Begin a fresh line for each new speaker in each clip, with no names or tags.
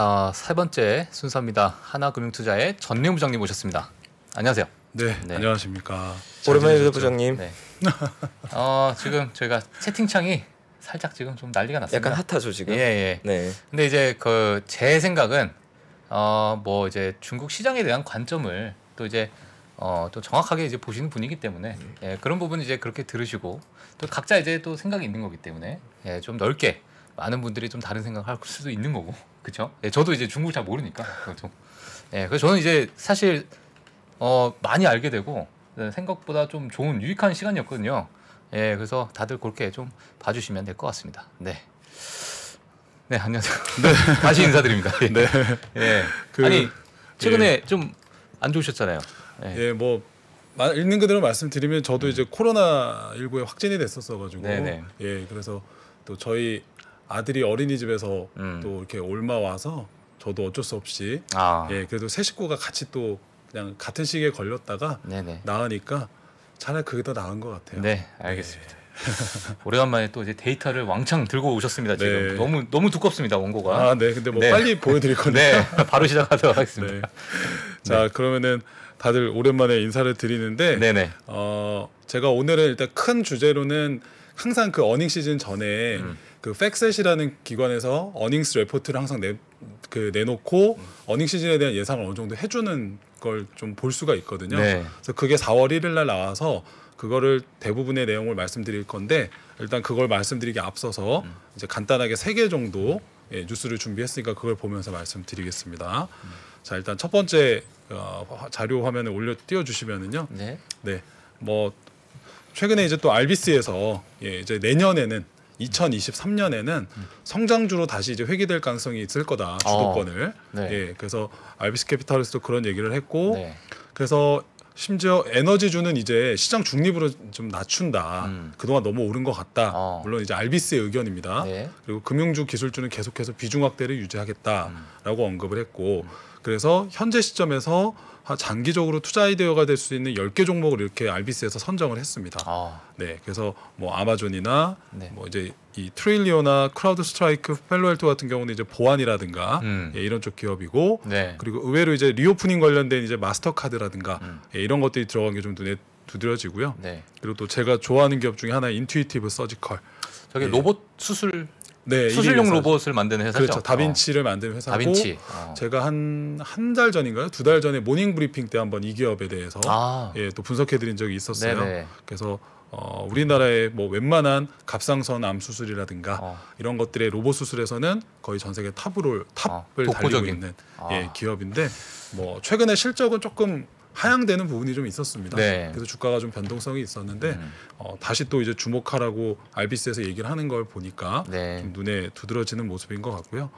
아, 세 번째 순서입니다. 하나금융투자의 전능 부장님 모셨습니다. 안녕하세요. 네, 네. 안녕하십니까. 오랜만에 부장님. 네. 어, 지금 저희가 채팅창이 살짝 지금 좀 난리가 났습니다. 약간 핫하죠 지금. 예, 예. 네. 근데 이제 그 제 생각은 어, 뭐 이제 중국 시장에 대한 관점을 또 이제 어, 또 정확하게 이제 보시는 분이기 때문에 예, 그런 부분 이제 그렇게 들으시고 또 각자 이제 또 생각이 있는 거기 때문에 예, 좀 넓게 많은 분들이 좀 다른 생각할 수도 있는 거고 그렇죠. 예, 저도 이제 중국을 잘 모르니까 보통. 예, 그래서 저는 이제 사실 어, 많이 알게 되고 네, 생각보다 좀 좋은 유익한 시간이었거든요. 예, 그래서 다들 그렇게 좀 봐주시면 될 것 같습니다. 네. 네, 안녕하세요. 네. 다시 인사드립니다. 예. 네. 예. 그, 아니,
최근에 예. 좀안 좋으셨잖아요. 예. 예, 뭐 읽는 그대로 말씀드리면 저도 음. 이제 코로나 19에 확진이 됐었어 가지고 네네. 예, 그래서 또 저희 아들이 어린이집에서 음. 또 이렇게 올마 와서 저도 어쩔 수 없이 아. 예 그래도 새 식구가 같이 또 그냥 같은 시기에 걸렸다가 네네. 나으니까 차라리 그게 더 나은 것 같아요.
네, 네. 알겠습니다. 네. 오래간만에 또 이제 데이터를 왕창 들고 오셨습니다. 네. 지금 네. 너무 너무 두껍습니다 원고가. 아, 네. 근데 뭐 네. 빨리 보여드릴 건데. 네. 바로
시작하도록 하겠습니다. 네. 자, 그러면은 다들 오랜만에 인사를 드리는데, 네네. 어, 제가 오늘은 일단 큰 주제로는 항상 그 어닝 시즌 전에. 음. 그 팩셋이라는 기관에서 어닝스 레포트를 항상 내, 그 내놓고 음. 어닝 시즌에 대한 예상을 어느 정도 해주는 걸 좀 볼 수가 있거든요. 네. 그래서 그게 4월 1일 날 나와서 그거를 대부분의 내용을 말씀드릴 건데 일단 그걸 말씀드리기 앞서서 음. 이제 간단하게 세 개 정도 예, 뉴스를 준비했으니까 그걸 보면서 말씀드리겠습니다. 음. 자 일단 첫 번째 어, 자료 화면에 올려 띄워주시면은요. 네. 네. 뭐 최근에 이제 또 RBC에서 예, 이제 내년에는 2023년에는 성장주로 다시 이제 회귀될 가능성이 있을 거다 아, 주도권을. 어, 네. 예, 그래서 알비스 캐피탈에서도 그런 얘기를 했고, 네. 그래서 심지어 에너지주는 이제 시장 중립으로 좀 낮춘다. 음. 그동안 너무 오른 것 같다. 어. 물론 이제 알비스의 의견입니다. 네. 그리고 금융주 기술주는 계속해서 비중 확대를 유지하겠다라고 음. 언급을 했고. 음. 그래서 현재 시점에서 장기적으로 투자 아이디어가 될 수 있는 열 개 종목을 이렇게 알비스에서 선정을 했습니다. 아. 네, 그래서 뭐 아마존이나 네. 뭐 이제 이 트릴리오나 크라우드 스트라이크, 펠로엘토 같은 경우는 이제 보안이라든가 음. 예, 이런 쪽 기업이고 네. 그리고 의외로 이제 리오프닝 관련된 이제 마스터카드라든가 음. 예, 이런 것들이 들어간 게 좀 눈에 두드려지고요. 네. 그리고 또 제가 좋아하는 기업 중에 하나 인투이티브 서지컬. 저게 예. 로봇 수술 네, 수술용 로봇을 만드는 회사죠. 그렇죠. 다빈치를 어. 만드는 회사고 다빈치. 어. 제가 한 한 달 전인가요? 두 달 전에 모닝 브리핑 때 한번 이 기업에 대해서 아. 예, 또 분석해 드린 적이 있었어요. 네네. 그래서 어, 우리나라의 뭐 웬만한 갑상선 암 수술이라든가 어. 이런 것들의 로봇 수술에서는 거의 전 세계 탑으 탑을 어, 달리고 있는 아. 예, 기업인데 뭐 최근에 실적은 조금 하향되는 부분이 좀 있었습니다. 네. 그래서 주가가 좀 변동성이 있었는데 음. 어, 다시 또 이제 주목하라고 알비스에서 얘기를 하는 걸 보니까 네. 좀 눈에 두드러지는 모습인 것 같고요.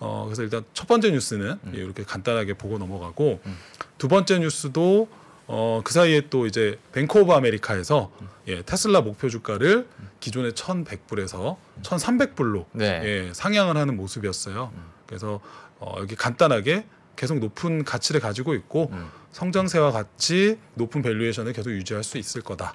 어, 그래서 일단 첫 번째 뉴스는 음. 예, 이렇게 간단하게 보고 넘어가고 음. 두 번째 뉴스도 어, 그 사이에 또 이제 뱅크 오브 아메리카에서 음. 예, 테슬라 목표 주가를 기존의 천백 불에서 천삼백 불로 네. 예, 상향을 하는 모습이었어요. 음. 그래서 어, 여기 간단하게 계속 높은 가치를 가지고 있고 음. 성장세와 같이 높은 밸류에이션을 계속 유지할 수 있을 거다.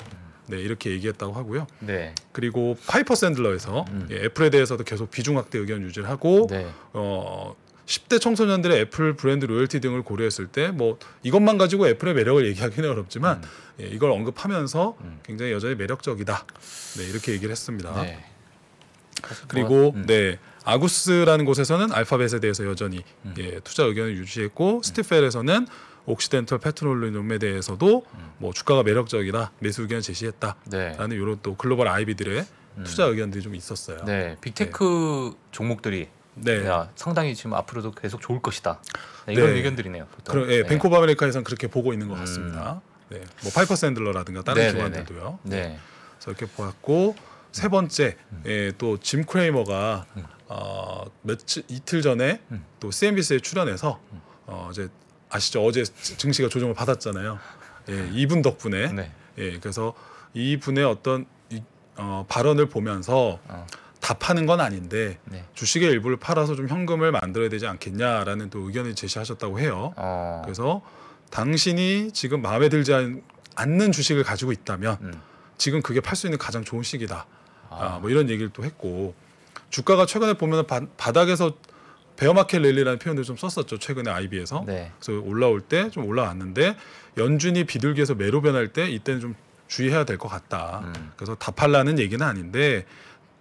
네 이렇게 얘기했다고 하고요. 네. 그리고 파이퍼 샌들러에서 음. 예, 애플에 대해서도 계속 비중 확대 의견 유지를 하고 네. 어 10대 청소년들의 애플 브랜드 로열티 등을 고려했을 때 뭐 이것만 가지고 애플의 매력을 얘기하기는 어렵지만 음. 예, 이걸 언급하면서 음. 굉장히 여전히 매력적이다. 네 이렇게 얘기를 했습니다. 네. 그리고 음. 네 아구스라는 곳에서는 알파벳에 대해서 여전히 음. 예, 투자 의견을 유지했고 음. 스티펠에서는 옥시덴털 페트롤리눔에 대해서도 음. 뭐 주가가 매력적이다 매수 의견을 네. 제시했다라는 네. 이런 또 글로벌 아이비들의 음. 투자 의견들이 좀 있었어요. 네, 빅테크 네. 종목들이 네. 상당히 지금 앞으로도 계속 좋을 것이다. 네, 이런 네. 의견들이네요. 보통. 그럼 예, 네. 뱅크 브 아메리카에서는 그렇게 보고 있는 것 같습니다. 음. 네. 뭐 파이퍼 샌들러라든가 다른 네, 네, 기관들도요. 네. 그래서 이렇게 보았고 세 번째 음. 예, 또짐 크레이머가 음. 어, 며칠 이틀 전에 음. 또 CNBC에 출연해서 음. 어, 이제 아시죠 어제 증시가 조정을 받았잖아요. 예, 이분 덕분에 네. 예, 그래서 이분의 어떤 이, 어, 발언을 보면서 어. 다 파는 건 아닌데 네. 주식의 일부를 팔아서 좀 현금을 만들어야 되지 않겠냐라는 또 의견을 제시하셨다고 해요. 어. 그래서 당신이 지금 마음에 들지 않, 는 주식을 가지고 있다면 음. 지금 그게 팔 수 있는 가장 좋은 시기다. 아. 아, 뭐 이런 얘기를 또 했고 주가가 최근에 보면 바닥에서 베어마켓 랠리라는 표현을 좀 썼었죠. 최근에 IB에서. 네. 그래서 올라올 때 좀 올라왔는데 연준이 비둘기에서 매로 변할 때 이때는 좀 주의해야 될 것 같다. 음. 그래서 다 팔라는 얘기는 아닌데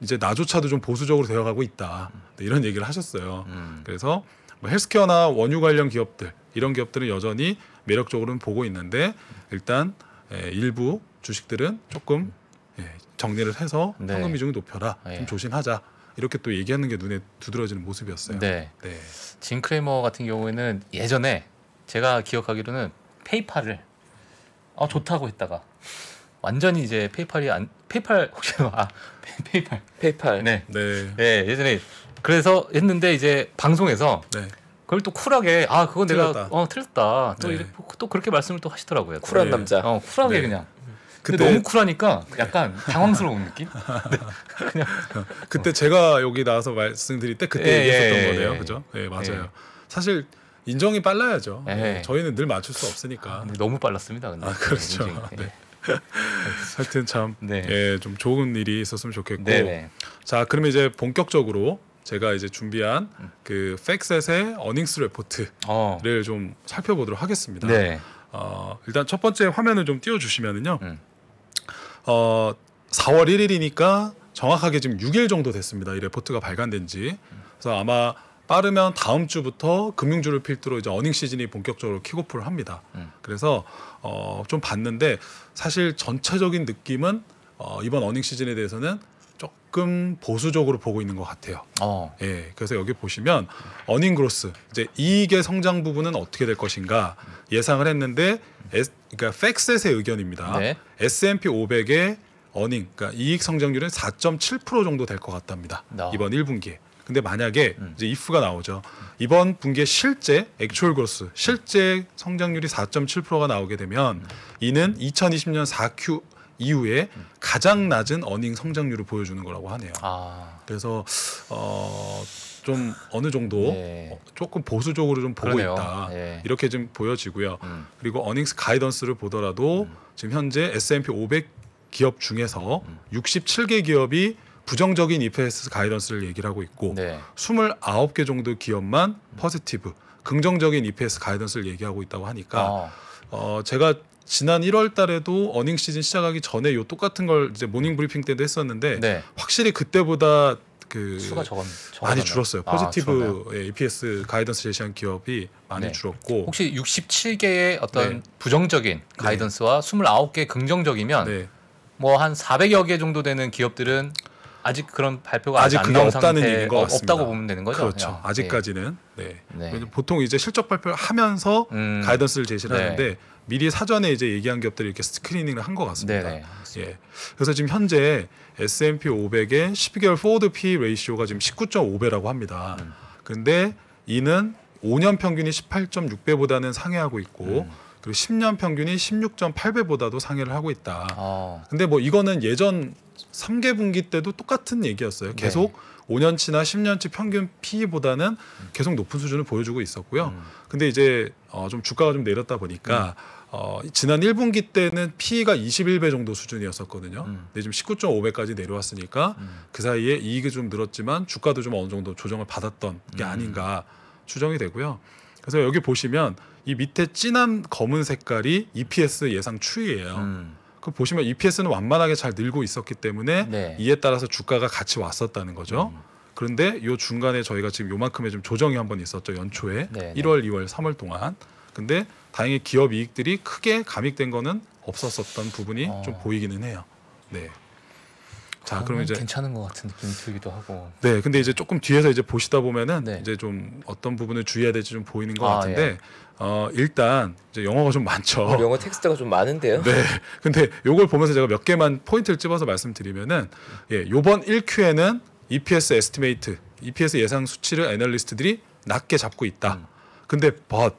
이제 나조차도 좀 보수적으로 되어가고 있다. 네, 이런 얘기를 하셨어요. 음. 그래서 뭐 헬스케어나 원유 관련 기업들 이런 기업들은 여전히 매력적으로는 보고 있는데 일단 에, 예, 일부 주식들은 조금 예, 정리를 해서 네. 현금 네. 비중을 높여라. 좀 예. 조심하자. 이렇게 또 얘기하는 게 눈에 두드러지는 모습이었어요. 네. 네. 진크레머
같은 경우에는 예전에 제가 기억하기로는 페이팔을 아 좋다고 했다가 완전히 이제 페이팔이 안 페이팔 혹시 아 페, 이팔 페이팔 네. 네. 네. 예전에 그래서 했는데 이제 방송에서 네. 그걸 또 쿨하게 아 그건 틀렸다. 내가 어 틀렸다 또, 네. 이렇게, 또 그렇게 말씀을 또 하시더라고요 쿨한 네. 남자 어 쿨하게 네. 그냥 그때 너무 쿨하니까 약간 당황스러운 느낌?
네. 그냥 그때 제가 여기 나와서 말씀드릴 때 그때 예, 예 얘기했었던 예, 거네요. 예, 그죠? 예, 예. 맞아요. 사실 인정이 빨라야죠. 예. 저희는 늘 맞출 수 없으니까. 아, 너무 빨랐습니다. 근데. 아, 그렇죠. 네. 하여튼 참, 네. 예, 좀 좋은 일이 있었으면 좋겠고. 네네. 네. 자, 그러면 이제 본격적으로 제가 이제 준비한 음. 그 팩셋의 어닝스 레포트를 어. 좀 살펴보도록 하겠습니다. 네. 어, 일단 첫 번째 화면을 좀 띄워주시면은요. 음. 어, 4월 1일이니까 정확하게 지금 6일 정도 됐습니다. 이 레포트가 발간된 지. 그래서 아마 빠르면 다음 주부터 금융주를 필두로 이제 어닝 시즌이 본격적으로 킥오프를 합니다. 음. 그래서 어, 좀 봤는데 사실 전체적인 느낌은 어, 이번 어닝 시즌에 대해서는 조금 보수적으로 보고 있는 것 같아요. 어. 예, 그래서 여기 보시면 어닝 그로스 이제 이익의 성장 부분은 어떻게 될 것인가 예상을 했는데 S, 그러니까 팩셋의 의견입니다. 네. S&P 500의 어닝 그러니까 이익 성장률은 4.7% 정도 될 것 같답니다. 어. 이번 1분기에. 근데 만약에 음. 이제 이프가 나오죠. 이번 분기에 실제 액츄얼 그로스 실제 성장률이 4.7%가 나오게 되면 이는 2020년 4Q 이후에 가장 낮은 어닝 성장률을 보여주는 거라고 하네요. 아. 그래서 어, 좀 어느 정도 예. 어, 조금 보수적으로 좀 보고 그러네요. 있다 예. 이렇게 좀 보여지고요. 음. 그리고 어닝스 가이던스를 보더라도 음. 지금 현재 S&P 500 기업 중에서 음. 67개 기업이 부정적인 EPS 가이던스를 얘기를 하고 있고 네. 29개 정도 기업만 음. 퍼지티브 긍정적인 EPS 가이던스를 얘기하고 있다고 하니까 아. 어, 제가 지난 1월 달에도 어닝 시즌 시작하기 전에 요 똑같은 걸 이제 모닝 브리핑 때도 했었는데 네. 확실히 그때보다 그 수가 적은, 많이 줄었어요. 포지티브 아, 예, EPS 가이던스 제시한 기업이 많이 네. 줄었고
혹시 67개의 어떤 네.
부정적인 네. 가이던스와
29개 긍정적이면 뭐 한 400여 개 정도 되는 기업들은 아직 그런 발표가 아직, 그게 없다는 얘기인 것 같습니다. 없다고 보면 되는 거죠. 그렇죠. 그냥. 네. 아직까지는 네. 네. 네.
보통 이제 실적 발표하면서 음. 가이던스를 제시 네. 하는데 미리 사전에 이제 얘기한 기업들이 렇게 스크리닝을 한 것 같습니다. 네, 네. 예. 그래서 지금 현재 S&P 500의 12개월 포워드 P 레이시오가 지금 19.5배라고 합니다. 음. 근데 이는 5년 평균이 18.6배보다는 상회하고 있고 음. 그리고 10년 평균이 16.8배보다도 상회를 하고 있다. 아. 근데 뭐 이거는 예전 삼개 분기 때도 똑같은 얘기였어요. 네. 계속 네. 5년치나 10년치 평균 PE보다는 계속 높은 수준을 보여주고 있었고요. 음. 근데 이제 어, 좀 주가가 좀 내렸다 보니까 음. 어, 지난 1분기 때는 PE가 21배 정도 수준이었었거든요. 음. 근데 지금 19.5배까지 내려왔으니까 음. 그 사이에 이익이 좀 늘었지만 주가도 좀 어느 정도 조정을 받았던 게 음. 아닌가 추정이 되고요. 그래서 여기 보시면 이 밑에 진한 검은 색깔이 EPS 예상 추이예요. 음. 그 보시면 EPS는 완만하게 잘 늘고 있었기 때문에 네. 이에 따라서 주가가 같이 왔었다는 거죠. 음. 그런데 요 중간에 저희가 지금 요만큼의 좀 조정이 한 번 있었죠. 연초에 네, 1월, 2월, 3월 동안. 근데 다행히 기업 이익들이 크게 감익된 거는 없었었던 부분이 어. 좀 보이기는 해요. 네. 자, 그럼 이제 괜찮은
것 같은 느낌이 들기도 하고.
네, 근데 이제 조금 뒤에서 이제 보시다 보면은 네. 이제 좀 어떤 부분을 주의해야 될지 좀 보이는 것 아, 같은데 예. 어, 일단 이제 영어가 좀 많죠. 어, 영어 텍스트가 좀 많은데요. 네, 근데 요걸 보면서 제가 몇 개만 포인트를 찝어서 말씀드리면은 예, 요번 1Q에는 EPS 에스티메이트, EPS 예상 수치를 애널리스트들이 낮게 잡고 있다. 음. 근데 but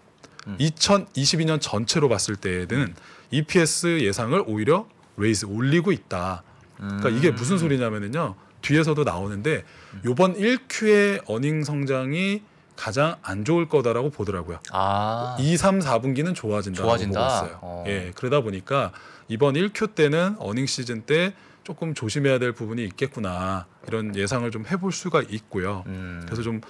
음. 2022년 전체로 봤을 때에는 EPS 예상을 오히려 레이스 올리고 있다. 그러니까 이게 무슨 음. 소리냐면요 뒤에서도 나오는데 요번 1Q의 어닝 성장이 가장 안 좋을 거다라고 보더라고요. 아. 2, 3, 4분기는 좋아진다고 좋아진다. 보고 있어요. 어. 예, 그러다 보니까 이번 1Q 때는 어닝 시즌 때 조금 조심해야 될 부분이 있겠구나 이런 예상을 좀 해볼 수가 있고요. 음. 그래서 좀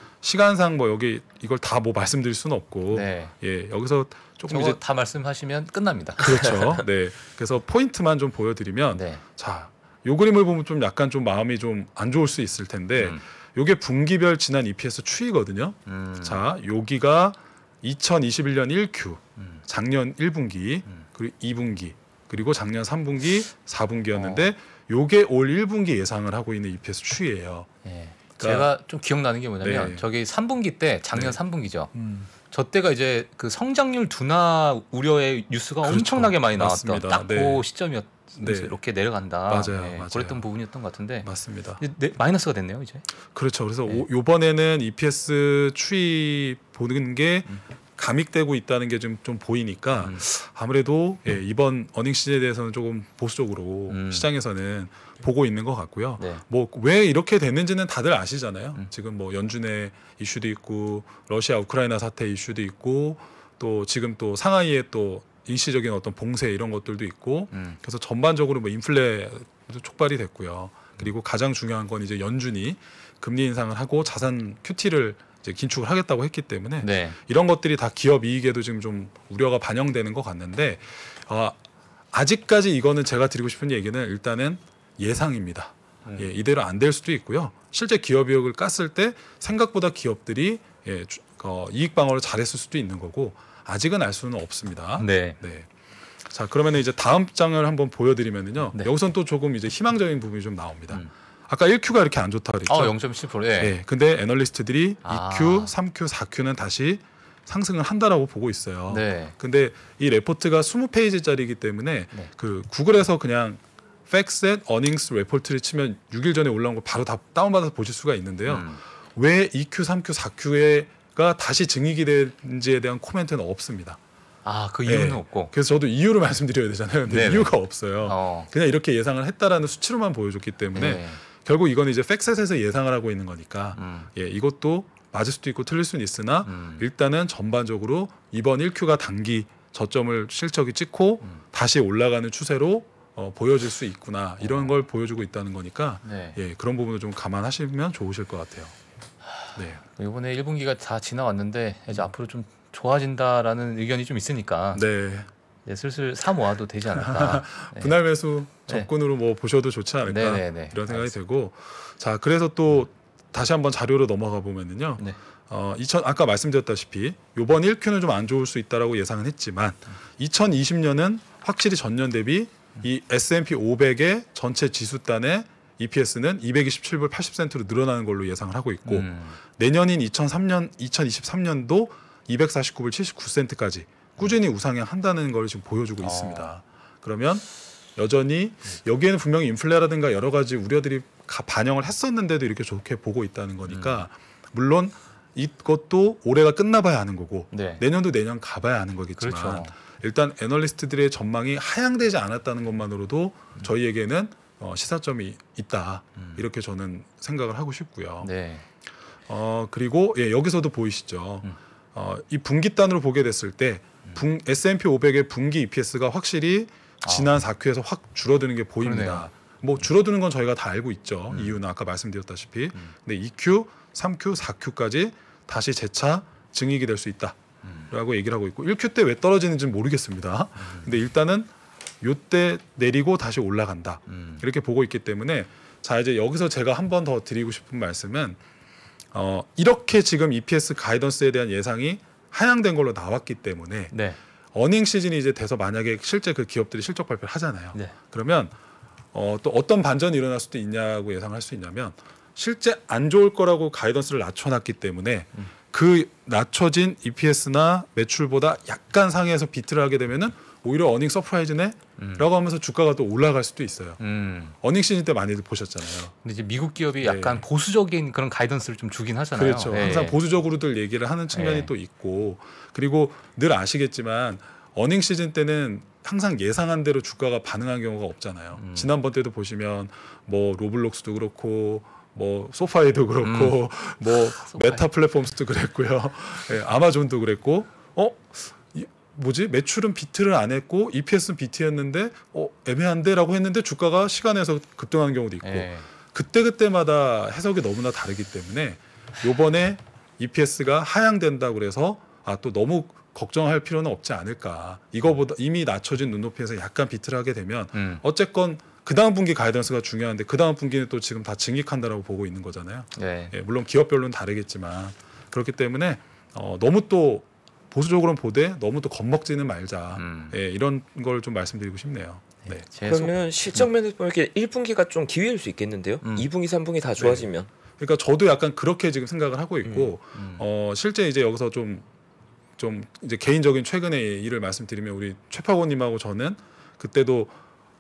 시간상 뭐 여기 이걸 다 뭐 말씀드릴 수는 없고 네. 예 여기서 조금 이제 다 말씀하시면 끝납니다. 그렇죠. 네, 그래서 포인트만 좀 보여드리면 네. 자요 그림을 보면 좀 약간 좀 마음이 좀 안 좋을 수 있을 텐데 음. 요게 분기별 지난 EPS 추이거든요. 음. 자, 여기가 2021년 1Q, 음. 작년 1분기, 음. 그리고 2분기, 그리고 작년 3분기, 4분기였는데 어. 요게 올 1분기 예상을 하고 있는 EPS 추이예요. 네. 예. 그러니까
제가 좀 기억나는 게 뭐냐면 네.
저기 3분기 때 작년 네. 3분기죠.
음. 저 때가 이제 그 성장률 둔화 우려의 뉴스가 그렇죠. 엄청나게 많이 나왔던 딱그 네. 시점이었 네. 이렇게 내려간다. 맞아요, 네, 맞아요. 그랬던 부분이었던 것 같은데. 맞습니다.
네, 마이너스가 됐네요 이제. 그렇죠. 그래서 네. 오, 이번에는 EPS 추이 보는 게 음. 감익되고 있다는 게 좀 좀 보이니까 음. 아무래도 음. 예, 이번 어닝 시즌에 대해서는 조금 보수적으로 음. 시장에서는 보고 있는 것 같고요. 네. 뭐왜 이렇게 됐는지는 다들 아시잖아요. 음. 지금 뭐 연준의 이슈도 있고 러시아 우크라이나 사태 이슈도 있고 또 지금 또 상하이에 또 일시적인 어떤 봉쇄 이런 것들도 있고 음. 그래서 전반적으로 뭐 인플레 촉발이 됐고요. 그리고 가장 중요한 건 이제 연준이 금리 인상을 하고 자산 큐티를 이제 긴축을 하겠다고 했기 때문에 네. 이런 것들이 다 기업 이익에도 지금 좀 우려가 반영되는 것 같는데 어, 아직까지 이거는 제가 드리고 싶은 얘기는 일단은 예상입니다. 네. 예, 이대로 안 될 수도 있고요. 실제 기업 이익을 깠을 때 생각보다 기업들이 예, 어, 이익 방어를 잘했을 수도 있는 거고 아직은 알 수는 없습니다. 네. 네. 자 그러면 이제 다음 장을 한번 보여드리면은요. 네. 여기선 또 조금 이제 희망적인 부분이 좀 나옵니다. 음. 아까 1Q가 이렇게 안 좋다 그랬죠. 어, 아,
0.7%. 예. 예.
근데 애널리스트들이 아. 2Q, 3Q, 4Q는 다시 상승을 한다라고 보고 있어요. 네. 근데 이 레포트가 20페이지짜리이기 때문에 네. 그 구글에서 그냥 팩셋 어닝스 레포트를 치면 6일 전에 올라온 걸 바로 다 다운받아서 보실 수가 있는데요. 음. 왜 2Q, 3Q, 4Q의 가 다시 증액이 된지에 대한 코멘트는 없습니다. 아, 그 네. 이유는 네. 없고. 그래서 저도 이유를 말씀드려야 되잖아요. 근데 네네. 이유가 없어요. 어. 그냥 이렇게 예상을 했다라는 수치로만 보여줬기 때문에 네. 결국 이건 이제 팩셋에서 예상을 하고 있는 거니까 음. 예, 이것도 맞을 수도 있고 틀릴 수는 있으나 음. 일단은 전반적으로 이번 1Q가 단기 저점을 실적이 찍고 음. 다시 올라가는 추세로 어, 보여질 수 있구나 이런 어. 걸 보여주고 있다는 거니까 네. 예, 그런 부분을 좀 감안하시면 좋으실 것 같아요. 네. 이번에
1분기가 다
지나왔는데
이제 앞으로 좀 좋아진다라는 의견이 좀 있으니까 네. 이제 슬슬 사 모아도 되지 않을까.
네. 분할 매수 네. 접근으로 뭐 보셔도 좋지 않을까 네네네. 네, 이런 생각이 알겠습니다. 되고 자 그래서 또 다시 한번 자료로 넘어가 보면은요. 어, 2000 아까 말씀드렸다시피 요번 1Q는 좀 안 좋을 수 있다라고 예상은 했지만 2020년은 확실히 전년 대비 이 S&P 500의 전체 지수단에 EPS는 227불 80센트로 늘어나는 걸로 예상을 하고 있고 음. 내년인 2003년 2023년도 249불 79센트까지 꾸준히 음. 우상향한다는 걸 지금 보여주고 어. 있습니다. 그러면 여전히 여기에는 분명히 인플레라든가 여러 가지 우려들이 반영을 했었는데도 이렇게 좋게 보고 있다는 거니까 음. 물론 이것도 올해가 끝나봐야 하는 거고 네. 내년도 내년 가봐야 하는 거겠지만 그렇죠. 일단 애널리스트들의 전망이 하향되지 않았다는 것만으로도 음. 저희에게는 어, 시사점이 있다 음. 이렇게 저는 생각을 하고 싶고요. 네. 어 그리고 예, 여기서도 보이시죠. 음. 어이 분기단으로 보게 됐을 때 음. 분, S&P 500의 분기 EPS가 확실히 아. 지난 아. 4Q에서 확 줄어드는 게 보입니다. 그러네요. 뭐 음. 줄어드는 건 저희가 다 알고 있죠. 음. 이유는 아까 말씀드렸다시피. 음. 근데 2Q, e 3Q, 4Q까지 다시 재차 증익이 될 수 있다. 라고 음. 얘기를 하고 있고 1Q 때 왜떨어지는지 모르겠습니다. 근데 일단은 요때 내리고 다시 올라간다 음. 이렇게 보고 있기 때문에 자 이제 여기서 제가 한 번 더 드리고 싶은 말씀은 어, 이렇게 지금 EPS 가이던스에 대한 예상이 하향된 걸로 나왔기 때문에 네. 어닝 시즌이 이제 돼서 만약에 실제 그 기업들이 실적 발표를 하잖아요. 네. 그러면 어, 또 어떤 반전이 일어날 수도 있냐고 예상할 수 있냐면 실제 안 좋을 거라고 가이던스를 낮춰놨기 때문에 음. 그 낮춰진 EPS나 매출보다 약간 상해서 비트를 하게 되면은 오히려 어닝 서프라이즈네? 음. 라고 하면서 주가가 또 올라갈 수도 있어요. 음. 어닝 시즌 때 많이들 보셨잖아요. 근데 이제 미국 기업이 예. 약간 보수적인 그런 가이던스를 좀 주긴 하잖아요. 그렇죠. 예. 항상 보수적으로들 얘기를 하는 측면이 예. 또 있고 그리고 늘 아시겠지만 어닝 시즌 때는 항상 예상한 대로 주가가 반응한 경우가 없잖아요. 음. 지난번 때도 보시면 뭐 로블록스도 그렇고 뭐 소파이도 그렇고 음. 뭐 메타 플랫폼스도 그랬고요. 예, 아마존도 그랬고 어 뭐지 매출은 비트를 안 했고 EPS는 비트였는데 어 애매한데라고 했는데 주가가 시간에서 급등하는 경우도 있고 네. 예. 그때 그때마다 해석이 너무나 다르기 때문에 요번에 EPS가 하향된다 그래서 아 또 너무 걱정할 필요는 없지 않을까 이거보다 이미 낮춰진 눈높이에서 약간 비트를 하게 되면 음. 어쨌건 그 다음 분기 가이던스가 중요한데 그 다음 분기는 또 지금 다 증익한다라고 보고 있는 거잖아요. 네. 예, 물론 기업별로는 다르겠지만 그렇기 때문에 어, 너무 또 보수적으로는 보되 너무 또 겁먹지는 말자. 음. 예, 이런 걸 좀 말씀드리고 싶네요. 네. 네. 그러면 실적 면에서 보면 이렇게 1분기가 좀 기회일 수 있겠는데요. 음. 2분기, 3분기 다 좋아지면. 네. 그러니까 저도 약간 그렇게 지금 생각을 하고 있고 음. 음. 어, 실제 이제 여기서 좀 좀 이제 개인적인 최근의 일을 말씀드리면 우리 최파고님하고 저는 그때도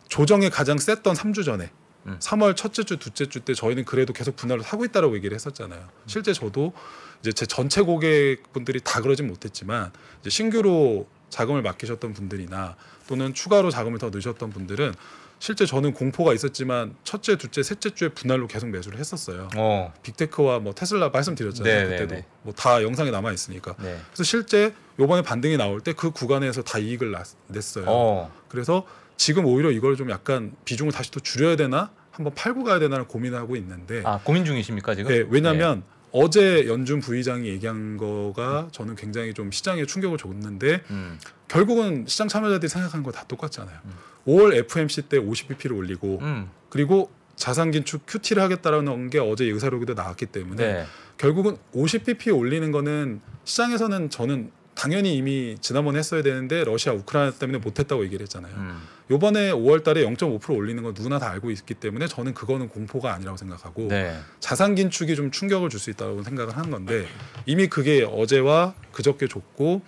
조정에 가장 셌던 3주 전에 음. 3월 첫째 주, 둘째 주 때 저희는 그래도 계속 분할을 하고 있다라고 얘기를 했었잖아요. 실제 저도 이제 제 전체 고객분들이 다 그러진 못했지만 이제 신규로 자금을 맡기셨던 분들이나 또는 추가로 자금을 더 넣으셨던 분들은 실제 저는 공포가 있었지만 첫째, 둘째, 셋째 주에 분할로 계속 매수를 했었어요. 어. 빅테크와 뭐 테슬라 말씀드렸잖아요. 네네네. 네, 그때도 네. 뭐다 영상에 남아 있으니까. 네. 그래서 실제 요번에 반등이 나올 때 그 구간에서 다 이익을 냈어요. 어. 그래서 지금 오히려 이걸 좀 약간 비중을 다시 또 줄여야 되나 한번 팔고 가야 되나를 고민하고 있는데. 아 고민 중이십니까 지금? 네, 왜냐하면. 네. 어제 연준 부의장이 얘기한 거가 저는 굉장히 좀 시장에 충격을 줬는데 음. 결국은 시장 참여자들이 생각하는거 다 똑같잖아요. 음. 5월 FMC 때 50bp를 올리고 음. 그리고 자산 긴축 QT를 하겠다라는 게 어제 의사록에도 나왔기 때문에 네. 결국은 50bp 올리는 거는 시장에서는 저는 당연히 이미 지난번에 했어야 되는데 러시아 우크라이나 때문에 못했다고 얘기를 했잖아요. 음. 이번에 5월달에 0.5% 올리는 건 누구나 다 알고 있기 때문에 저는 그거는 공포가 아니라고 생각하고 네. 자산 긴축이 좀 충격을 줄 수 있다고 생각을 하는 건데 이미 그게 어제와 그저께 줬고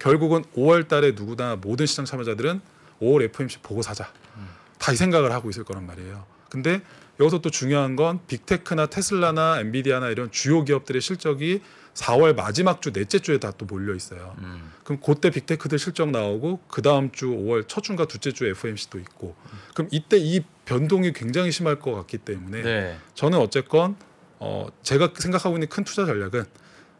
결국은 5월달에 누구나 모든 시장 참여자들은 5월 FOMC 보고 사자 음. 다이 생각을 하고 있을 거란 말이에요. 근데 여기서 또 중요한 건 빅테크나 테슬라나 엔비디아나 이런 주요 기업들의 실적이 4월 마지막 주 넷째 주에 다 또 몰려 있어요. 음. 그럼 그때 빅테크들 실적 나오고 그 다음 주 5월 첫 주인가 둘째 주에 FOMC도 있고 음. 그럼 이때 이 변동이 굉장히 심할 것 같기 때문에 네. 저는 어쨌건 어 제가 생각하고 있는 큰 투자 전략은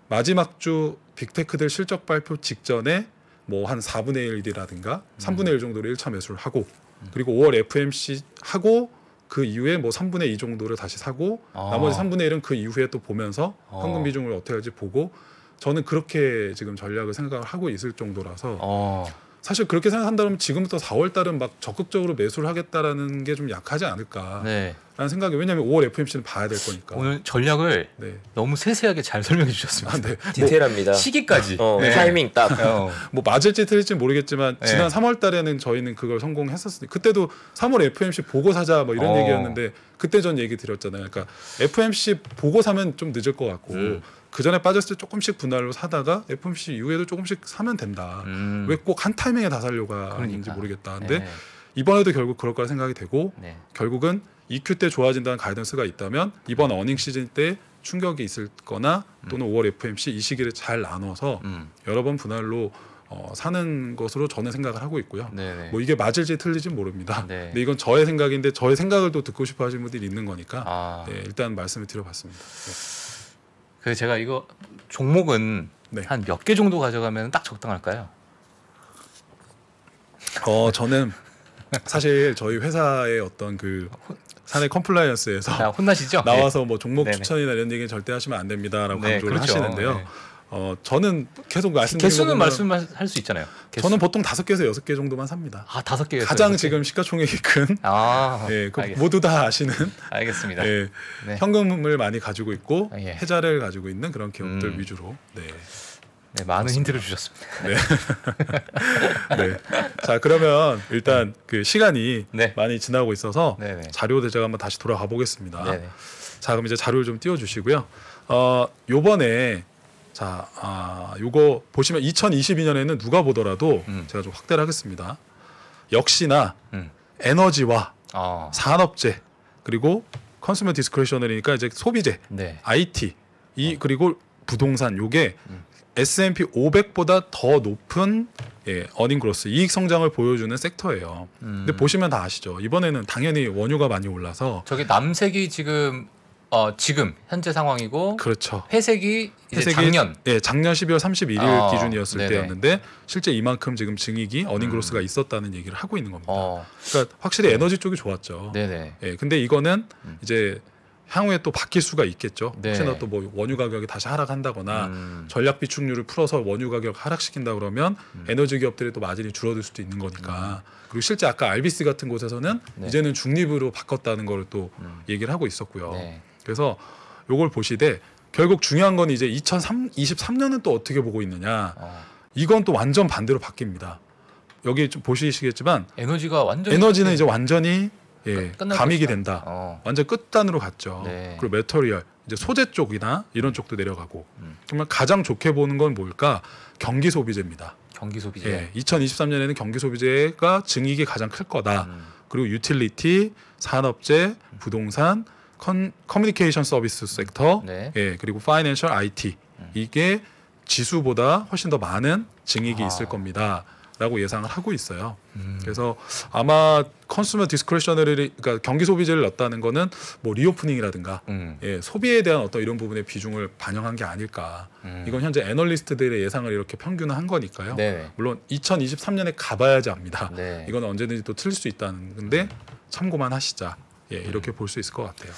마지막 주 빅테크들 실적 발표 직전에 뭐 한 4분의 1이라든가 3분의 1정도를 음. 1차 매수를 하고 그리고 5월 FMC 하고 그 이후에 뭐 3분의 2 정도를 다시 사고 어. 나머지 3분의 1은 그 이후에 또 보면서 어. 현금 비중을 어떻게 할지 보고 저는 그렇게 지금 전략을 생각을 하고 있을 정도라서 어. 사실 그렇게 생각한다면 지금부터 4월 달은 막 적극적으로 매수를 하겠다라는 게 좀 약하지 않을까라는 네. 생각이 왜냐하면 5월 FMC는 봐야 될 거니까 오늘 전략을 네. 너무 세세하게 잘 설명해 주셨습니다. 아, 네. 뭐 디테일합니다. 뭐 시기까지 어, 네. 타이밍 딱. 어. 뭐 맞을지 틀릴지 모르겠지만 네. 지난 3월 달에는 저희는 그걸 성공했었으니 그때도 3월 FMC 보고 사자 뭐 이런 어. 얘기였는데 그때 전 얘기 드렸잖아요. 그러니까 FMC 보고 사면 좀 늦을 것 같고 음. 그 전에 빠졌을 때 조금씩 분할로 사다가 FOMC 이후에도 조금씩 사면 된다. 음. 왜꼭 한 타이밍에 다 살려고 그러니까. 지 모르겠다. 근데 네. 이번에도 결국 그럴 거라 생각이 되고 네. 결국은 EQ 때 좋아진다는 가이던스가 있다면 이번 음. 어닝 시즌 때 충격이 있을 거나 음. 또는 음. 5월 FMC 이 시기를 잘 나눠서 음. 여러 번 분할로 어, 사는 것으로 저는 생각을 하고 있고요. 네네. 뭐 이게 맞을지 틀릴지 모릅니다. 네. 근데 이건 저의 생각인데 저의 생각을 또 듣고 싶어 하시는 분들이 있는 거니까 아. 네, 일단 말씀을 드려봤습니다. 네. 그 제가 이거 종목은 네. 한몇 개 정도 가져가면 딱 적당할까요? 어 저는 사실 저희 회사의 어떤 그 사내 컴플라이언스에서 아, 혼나시죠? 나와서 네. 뭐 종목 네네. 추천이나 이런 얘기 절대 하시면 안 됩니다라고 네, 강조를 그렇죠. 하시는데요. 네. 어 저는 계속 말씀드리는 개수는 말씀할 수 있잖아요. 개수. 저는 보통 다섯 개에서 여섯 개 정도만 삽니다. 아 다섯 개 가장 6개? 지금 시가총액이 큰. 아, 예, 그 모두 다 아시는. 알겠습니다. 예, 네. 현금을 많이 가지고 있고 아, 예. 해자를 가지고 있는 그런 기업들 음. 위주로. 네. 네, 많은 그렇습니다. 힌트를 주셨습니다. 네. 네. 자, 그러면 일단 네. 그 시간이 네. 많이 지나고 있어서 네네. 네. 자료 제가 한번 다시 돌아가 보겠습니다. 네네. 네. 자, 그럼 이제 자료를 좀 띄워 주시고요. 어, 요번에 자, 아, 요거 보시면 2022년에는 누가 보더라도 음. 제가 좀 확대를 하겠습니다. 역시나 음. 에너지와 아. 산업재 그리고 컨슈머 디스크레셔널이니까 이제 소비재, 네. IT 이 어. 그리고 부동산 요게 음. S&P 500보다 더 높은 예, 어닝 그로스 이익 성장을 보여주는 섹터예요. 음. 근데 보시면 다 아시죠. 이번에는 당연히 원유가 많이 올라서 저게 남색이 지금 어,
지금 현재 상황이고 그렇죠. 회색이 회색이 작년
예, 작년 12월 31일 어, 기준이었을 네네. 때였는데 실제 이만큼 지금 증익이 어닝그로스가 음. 있었다는 얘기를 하고 있는 겁니다. 어. 그러니까 확실히 네. 에너지 쪽이 좋았죠. 네네. 예, 근데 이거는 음. 이제 향후에 또 바뀔 수가 있겠죠. 네. 혹시나 또 뭐 원유 가격이 다시 하락한다거나 음. 전략 비축률을 풀어서 원유 가격 하락시킨다 그러면 음. 에너지 기업들이또 마진이 줄어들 수도 있는 거니까. 음. 그리고 실제 아까 RBC 같은 곳에서는 네. 이제는 중립으로 바꿨다는 걸또 음. 얘기를 하고 있었고요. 네. 그래서 요걸 보시되 결국 중요한 건 이제 2023년은 또 어떻게 보고 있느냐. 어. 이건 또 완전 반대로 바뀝니다. 여기 좀 보시겠지만 에너지가 완전 에너지는 네. 이제 완전히 예, 감익이 된다. 어. 완전 끝단으로 갔죠. 네. 그리고 메터리얼 이제 소재 쪽이나 이런 쪽도 내려가고 음. 정말 가장 좋게 보는 건 뭘까? 경기 소비재입니다. 경기 소비재. 예, 2023년에는 경기 소비재가 증익이 가장 클 거다. 음. 그리고 유틸리티, 산업재, 음. 부동산, 컨, 커뮤니케이션 서비스 섹터, 네. 예, 그리고 파이낸셜 IT 음. 이게 지수보다 훨씬 더 많은 증익이 아. 있을 겁니다. 라고 예상을 하고 있어요. 음. 그래서 아마 컨슈머 디스크레셔널리 그러니까 경기 소비재를 넣었다는 거는 뭐 리오프닝이라든가 음. 예, 소비에 대한 어떤 이런 부분의 비중을 반영한 게 아닐까. 음. 이건 현재 애널리스트들의 예상을 이렇게 평균화한 거니까요. 네. 물론 2023년에 가봐야지 압니다. 네. 이건 언제든지 또 틀릴 수 있다는 건데 참고만 하시자. 예, 이렇게 볼 수 있을 것 같아요.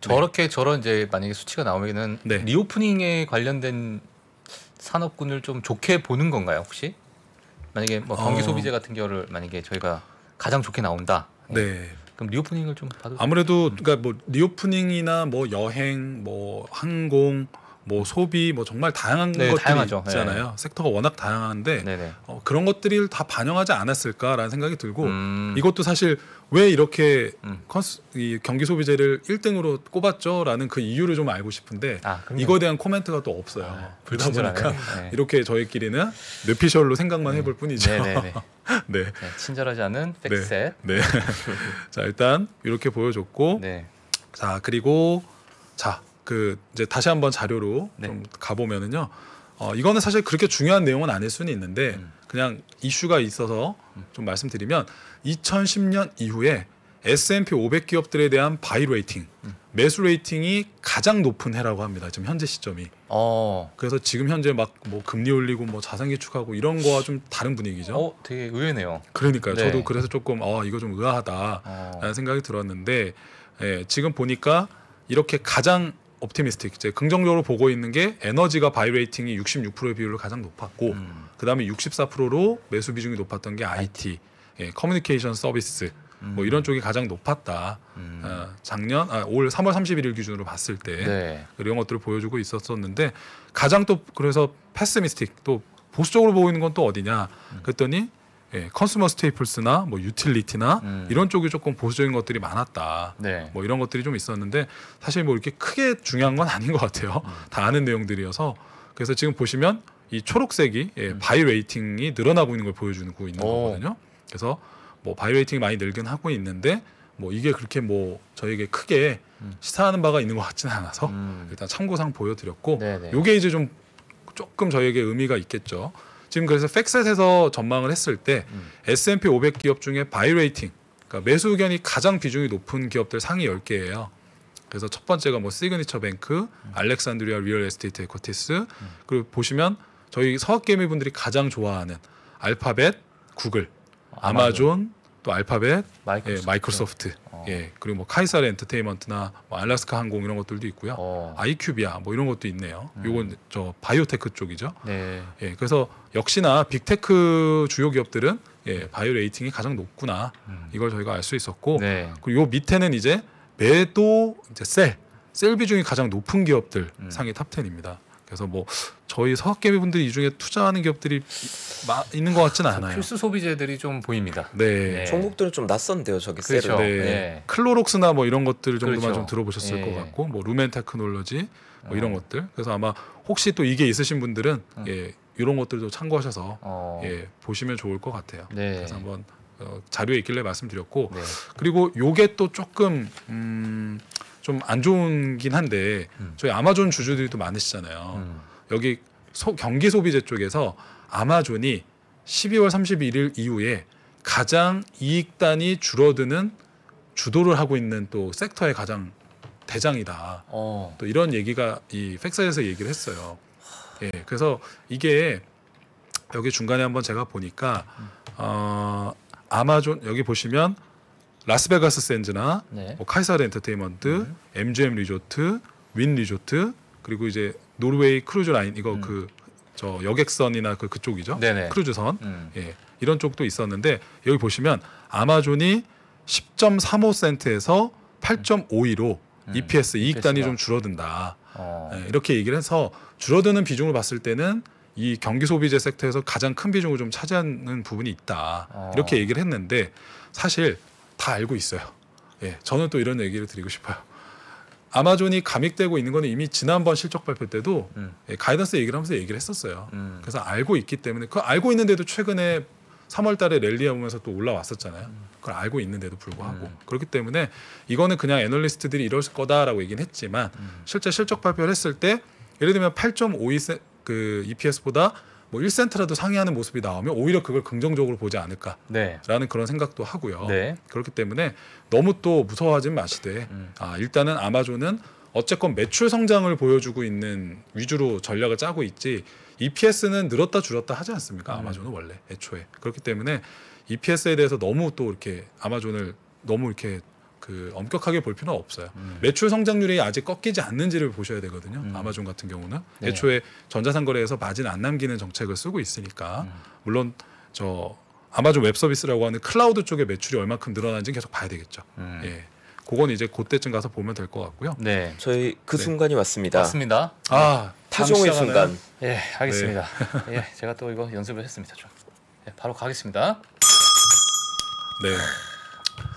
저렇게 네. 저런 이제
만약에 수치가 나오면은 리오프닝에 네. 관련된 산업군을 좀 좋게 보는 건가요, 혹시? 만약에 뭐 어. 경기 어. 소비재 같은 경우를 만약에 저희가 가장 좋게 나온다. 예. 네. 그럼 리오프닝을 좀 봐도
아무래도 그러니까 뭐 리오프닝이나 뭐 여행, 뭐 항공, 뭐 소비, 뭐 정말 다양한 네, 것들이 다양하죠. 네. 있잖아요. 네. 섹터가 워낙 다양한데 네, 어, 그런 것들을 다 반영하지 않았을까라는 생각이 들고 음... 이것도 사실 왜 이렇게 음. 컨스, 이 경기 소비재를 1등으로 꼽았죠라는 그 이유를 좀 알고 싶은데 아, 이거에 대한 코멘트가 또 없어요. 아, 그러다 보니까 네. 이렇게 저희끼리는 뇌피셜로 생각만 네. 해볼 뿐이죠. 네, 네, 네. 네. 네 친절하지 않은 팩셋. 네. 자 일단 이렇게 보여줬고 자 그리고 자그 이제 다시 한번 자료로 좀 가보면은요. 어, 이거는 사실 그렇게 중요한 내용은 아닐 수는 있는데 음. 그냥 이슈가 있어서 음. 좀 말씀드리면 2010년 이후에 S&P 500 기업들에 대한 바이 레이팅, 음. 매수 레이팅이 가장 높은 해라고 합니다. 지금 현재 시점이. 어. 그래서 지금 현재 막 뭐 금리 올리고 뭐 자산 기축하고 이런 거와 좀 다른 분위기죠. 어, 되게 의외네요. 그러니까요. 네. 저도 그래서 조금 어, 이거 좀 의아하다라는 어. 생각이 들었는데 예, 지금 보니까 이렇게 가장 옵티미스틱, 이제 긍정적으로 보고 있는 게 에너지가 바이 레이팅이 66%의 비율로 가장 높았고 음. 그다음에 64%로 매수 비중이 높았던 게 IT. IT. 예, 커뮤니케이션 서비스 음. 뭐 이런 음. 쪽이 가장 높았다. 음. 어, 작년 아, 올 3월 31일 기준으로 봤을 때 네. 이런 것들을 보여주고 있었었는데 가장 또 그래서 패스미스틱 또 보수적으로 보이는 건 또 어디냐 음. 그랬더니 예, 컨슈머 스테이플스나 뭐 유틸리티나 음. 이런 쪽이 조금 보수적인 것들이 많았다. 네. 뭐 이런 것들이 좀 있었는데 사실 뭐 이렇게 크게 중요한 건 아닌 것 같아요. 음. 다 아는 내용들이어서 그래서 지금 보시면 이 초록색이 예, 바이 음. 웨이팅이 늘어나고 있는 걸 보여주고 있는 오. 거거든요. 그래서 뭐 바이레이팅 오이 많이 늘긴 하고 있는데 뭐 이게 그렇게 뭐 저에게 크게 음. 시사하는 바가 있는 것 같지는 않아서 음. 일단 참고상 보여드렸고 요게 이제 좀 조금 저에게 의미가 있겠죠. 지금 그래서 팩셋에서 전망을 했을 때 음. S&P 500 기업 중에 바이레이팅 그러니까 매수 의견이 가장 비중이 높은 기업들 상위 10개예요. 그래서 첫 번째가 뭐 시그니처 뱅크, 음. 알렉산드리아 리얼 에스테이트 에코티스 음. 그리고 보시면 저희 서학개미 분들이 가장 좋아하는 알파벳, 구글 아마존, 또 알파벳, 예, 마이크로소프트, 예, 마이크로소프트. 어. 예, 그리고 뭐 카이사르 엔터테인먼트나 뭐 알라스카 항공 이런 것들도 있고요. 어. 아이큐비아 뭐 이런 것도 있네요. 음. 요건 저 바이오테크 쪽이죠. 네. 예, 그래서 역시나 빅테크 주요 기업들은 예, 바이오 레이팅이 가장 높구나 음. 이걸 저희가 알 수 있었고 네. 그리고 요 밑에는 이제 매도 이제 셀셀 비중이 가장 높은 기업들 음. 상위 탑텐입니다 그래서 뭐 저희 서학개미 분들이 이 중에 투자하는 기업들이 마, 있는 것 같지는 않아요. 필수 소비재들이 좀 보입니다. 네. 네. 종목들은 좀 낯선데요,
저기 그렇죠. 네. 네.
클로록스나 뭐 이런 것들 정도만 그렇죠. 좀 들어보셨을 예. 것 같고 뭐 루멘테크놀로지 뭐 이런 어. 것들. 그래서 아마 혹시 또 이게 있으신 분들은 어. 예, 이런 것들도 참고하셔서 어. 예, 보시면 좋을 것 같아요. 네. 그래서 한번 어, 자료에 있길래 말씀드렸고 네. 그리고 요게 또 조금 음 좀안 좋은긴 한데 음. 저희 아마존 주주들도 많으시잖아요. 음. 여기 소, 경기 소비재 쪽에서 아마존이 12월 31일 이후에 가장 이익단이 줄어드는 주도를 하고 있는 또 섹터의 가장 대장이다. 어. 또 이런 얘기가 이 팩사에서 얘기를 했어요. 예, 그래서 이게 여기 중간에 한번 제가 보니까 음. 어, 아마존 여기 보시면 라스베가스 샌즈나 네. 뭐 카이사르 엔터테인먼트, 음. MGM 리조트, 윈 리조트 그리고 이제 노르웨이 크루즈 라인 이거 음. 그저 여객선이나 그 그쪽이죠. 네네. 크루즈선 음. 예, 이런 쪽도 있었는데 여기 보시면 아마존이 10.35센트에서 8.52로 EPS 이익 단위 좀 줄어든다. 어. 예, 이렇게 얘기를 해서 줄어드는 비중을 봤을 때는 이 경기 소비재 섹터에서 가장 큰 비중을 좀 차지하는 부분이 있다. 어. 이렇게 얘기를 했는데 사실 알고 있어요. 예, 저는 또 이런 얘기를 드리고 싶어요. 아마존이 감익되고 있는 거는 이미 지난번 실적 발표 때도 음. 예, 가이던스 얘기를 하면서 얘기를 했었어요. 음. 그래서 알고 있기 때문에 그 알고 있는데도 최근에 3월달에 랠리해 보면서 또 올라왔었잖아요. 음. 그걸 알고 있는데도 불구하고 음. 그렇기 때문에 이거는 그냥 애널리스트들이 이럴 거다라고 얘기는 했지만 음. 실제 실적 발표를 했을 때 예를 들면 8.52그 EPS보다 뭐 1센트라도 상회하는 모습이 나오면 오히려 그걸 긍정적으로 보지 않을까라는 네. 그런 생각도 하고요. 네. 그렇기 때문에 너무 또 무서워하지 마시되 음. 아, 일단은 아마존은 어쨌건 매출 성장을 보여주고 있는 위주로 전략을 짜고 있지 EPS는 늘었다 줄었다 하지 않습니까? 음. 아마존은 원래 애초에 그렇기 때문에 EPS에 대해서 너무 또 이렇게 아마존을 너무 이렇게 그 엄격하게 볼 필요는 없어요. 음. 매출 성장률이 아직 꺾이지 않는지를 보셔야 되거든요. 음. 아마존 같은 경우는 네. 애초에 전자상거래에서 마진 안 남기는 정책을 쓰고 있으니까 음. 물론 저 아마존 웹 서비스라고 하는 클라우드 쪽의 매출이 얼마큼 늘어난지 계속 봐야 되겠죠. 음. 예. 그건 이제 그때쯤 가서 보면 될 것 같고요. 네, 저희 그 네. 순간이 왔습니다. 맞습니다. 아, 네. 타종의 순간. 예, 알겠습니다. 네. 예, 제가 또 이거 연습을 했습니다. 좀.
예, 바로 가겠습니다.
네.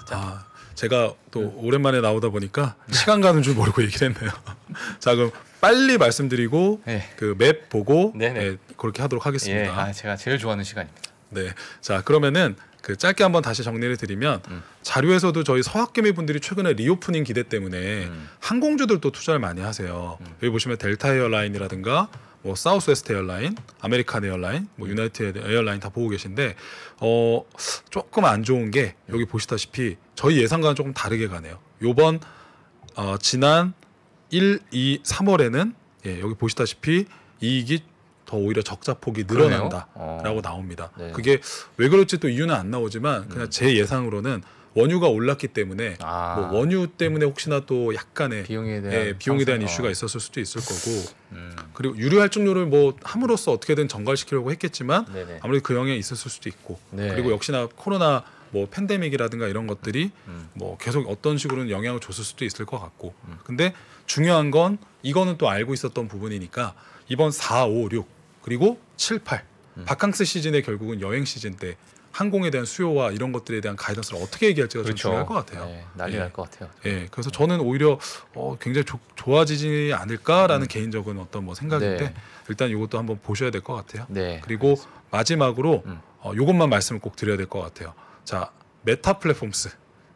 자. 아. 제가 또 네. 오랜만에 나오다 보니까 네. 시간 가는 줄 모르고 얘기를 했네요. 자 그럼 빨리 말씀드리고 네. 그맵 보고 네, 네. 네, 그렇게 하도록 하겠습니다. 예. 아, 제가 제일 좋아하는 시간입니다. 네, 자 그러면은 그 짧게 한번 다시 정리를 드리면 음. 자료에서도 저희 서학개미 분들이 최근에 리오프닝 기대 때문에 음. 항공주들도 투자를 많이 하세요. 음. 여기 보시면 델타 에어라인이라든가 뭐 사우스웨스트 에어라인, 아메리칸 에어라인, 뭐 유나이티드 에어라인 다 보고 계신데 어 조금 안 좋은 게 여기 보시다시피 저희 예상과는 조금 다르게 가네요. 요번 어, 지난 1, 2, 3월에는 예, 여기 보시다시피 이익이 더 오히려 적자 폭이 늘어난다라고 어. 나옵니다. 네. 그게 왜 그럴지 또 이유는 안 나오지만 그냥 음. 제 예상으로는 원유가 올랐기 때문에 아. 뭐 원유 때문에 혹시나 또 약간의 비용에 대한, 예, 비용에 대한 이슈가 있었을 수도 있을 거고 음. 그리고 유류 할종료를뭐 함으로써 어떻게든 전가시키려고 했겠지만 네네. 아무래도 그 영향이 있었을 수도 있고 네. 그리고 역시나 코로나 뭐 팬데믹이라든가 이런 것들이 음. 뭐 계속 어떤 식으로는 영향을 줬을 수도 있을 것 같고 음. 근데 중요한 건 이거는 또 알고 있었던 부분이니까 이번 4, 5, 6 그리고 7, 8 음. 바캉스 시즌에 결국은 여행 시즌 때 항공에 대한 수요와 이런 것들에 대한 가이던스를 어떻게 얘기할지가 그렇죠. 중요할 것 같아요. 네, 난리 예. 날것 같아요. 예, 그래서 저는 오히려 어, 굉장히 조, 좋아지지 않을까라는 음. 개인적인 어떤 뭐 생각인데 네. 일단 이것도 한번 보셔야 될 것 같아요. 네, 그리고 알겠습니다. 마지막으로 음. 어, 이것만 말씀을 꼭 드려야 될 것 같아요. 자, 메타 플랫폼스,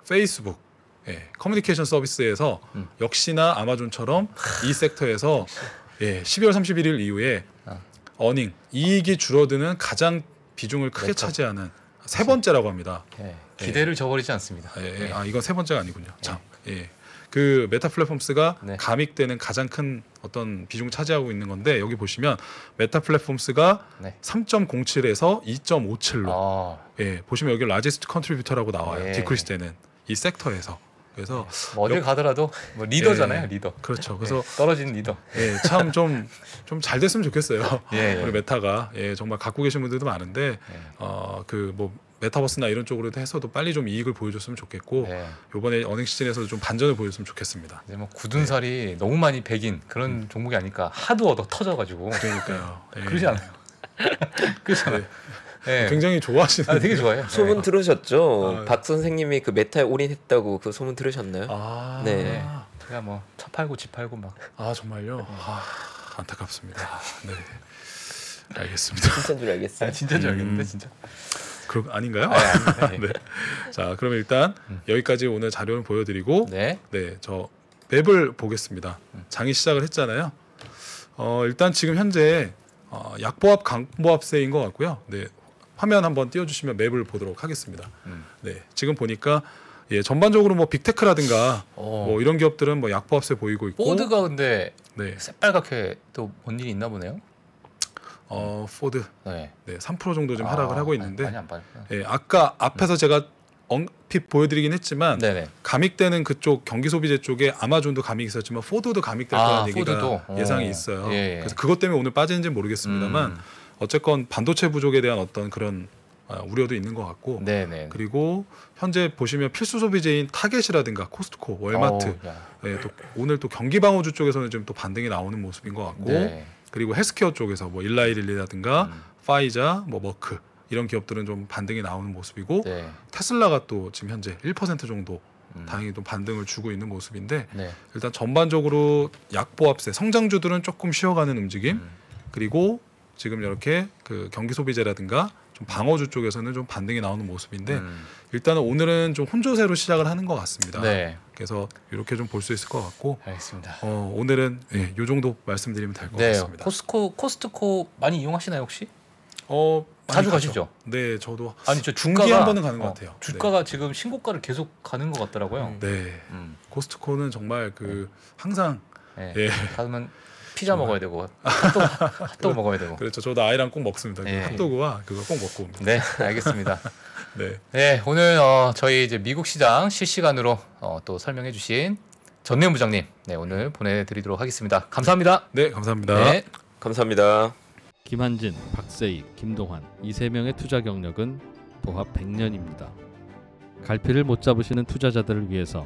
페이스북, 예, 커뮤니케이션 서비스에서 음. 역시나 아마존처럼 이 섹터에서 예, 12월 31일 이후에 아. 어닝 이익이 줄어드는 가장 비중을 크게 메타. 차지하는 세 번째라고 합니다. 예. 예. 기대를 저버리지 않습니다. 예, 예. 아 이건 세 번째가 아니군요. 참. 예. 예. 그 메타 플랫폼스가 네. 감익되는 가장 큰 어떤 비중 차지하고 있는 건데 여기 보시면 메타 플랫폼스가 네. 3.07에서 2.57로 아. 예 보시면 여기 라지스트 컨트리뷰터라고 나와요 예. 디크리스 되는 이 섹터에서
그래서 뭐 어딜 가더라도 예. 뭐 리더잖아요 예, 리더.
그렇죠. 예, 그래서 예, 떨어진 리더. 예, 참좀 좀 잘 됐으면 좋겠어요. 예, 예, 우리 메타가 예, 정말 갖고 계신 분들도 많은데 어그뭐 메타버스나 이런 쪽으로 해서도 빨리 좀 이익을 보여줬으면 좋겠고 네. 이번에 언행 시즌에서도 좀 반전을 보여줬으면 좋겠습니다. 이제 뭐 굳은 살이 너무 많이 백인
그런 음. 종목이 아닐까 하도 얻어 터져가지고 그러니까요. 네. 그러지 않아요. 그렇잖아요. 네. 굉장히 좋아하시는. 아, 되게 좋아요. 소문 네. 들으셨죠? 아, 박 선생님이 그메타 올인했다고 그 소문 들으셨나요? 아, 네. 네. 제가 뭐차 팔고 집 팔고 막. 아
정말요? 네. 아, 안타깝습니다. 아, 네. 알겠습니다. 진짜인 줄 알겠어요. 아, 진짜인 줄 음. 알겠는데 음... 진짜. 그 아닌가요? 아, 예, 예. 네. 자, 그러면 일단 음. 여기까지 오늘 자료를 보여드리고, 네, 네, 저 맵을 보겠습니다. 음. 장이 시작을 했잖아요. 어, 일단 지금 현재 어, 약보합 강보합세인 것 같고요. 네, 화면 한번 띄워주시면 맵을 보도록 하겠습니다. 음. 네, 지금 보니까 예, 전반적으로 뭐 빅테크라든가 어. 뭐 이런 기업들은 뭐 약보합세 보이고 있고 포드가
근데 네. 새빨갛게 또 뭔 일이 있나 보네요. 어 포드 네,
네3% 정도 좀 아, 하락을 하고 있는데 아니, 많이 예, 아까 앞에서 음. 제가 언핏 보여드리긴 했지만 네네. 감익되는 그쪽 경기 소비재 쪽에 아마존도 감익 있었지만 포드도 감익될 아, 거라는 포드도? 얘기가 오. 예상이 있어요. 예, 예. 그래서 그것 때문에 오늘 빠지는지 모르겠습니다만 음. 어쨌건 반도체 부족에 대한 어떤 그런 아, 우려도 있는 것 같고 네네. 네, 네. 그리고 현재 보시면 필수 소비재인 타겟이라든가 코스트코, 월마트 오, 어, 네, 예, 또 오늘 또 경기 방어주 쪽에서는 좀 또 반등이 나오는 모습인 것 같고 네. 그리고 헬스케어 쪽에서 뭐 일라이릴리라든가 음. 파이자, 뭐 머크 이런 기업들은 좀 반등이 나오는 모습이고 네. 테슬라가 또 지금 현재 1% 정도 음. 다행히 또 반등을 주고 있는 모습인데 네. 일단 전반적으로 약보합세 성장주들은 조금 쉬어가는 움직임 음. 그리고 지금 이렇게 그 경기 소비재라든가 좀 방어주 쪽에서는 좀 반등이 나오는 모습인데 음. 일단은 오늘은 좀 혼조세로 시작을 하는 것 같습니다. 네. 그래서 이렇게 좀 볼 수 있을 것 같고 알겠습니다. 어, 오늘은 예, 음. 요 정도 말씀드리면 될것 네. 같습니다.
코스코 코스트코 많이 이용하시나요 혹시? 어 자주 가죠. 가죠 네, 저도 아니 저 중기 한 번은 가는 것 어, 같아요. 주가가 네. 지금 신고가를 계속
가는 것 같더라고요. 네, 음. 코스트코는 정말 그 네. 항상 네. 예. 가면 피자 정말. 먹어야 되고 핫도그, 핫도그 먹어야 되고 그렇죠 저도 아이랑 꼭 먹습니다 네. 핫도그와
그거 꼭 먹고 옵니다. 네 알겠습니다 네. 네 오늘 어, 저희 이제 미국 시장 실시간으로 어, 또 설명해 주신 전내현 부장님 네 오늘 보내드리도록 하겠습니다 감사합니다 네 감사합니다 네. 감사합니다 김한진 박세희 김동환 이 세 명의 투자 경력은 보합 100년입니다 갈피를 못 잡으시는 투자자들을 위해서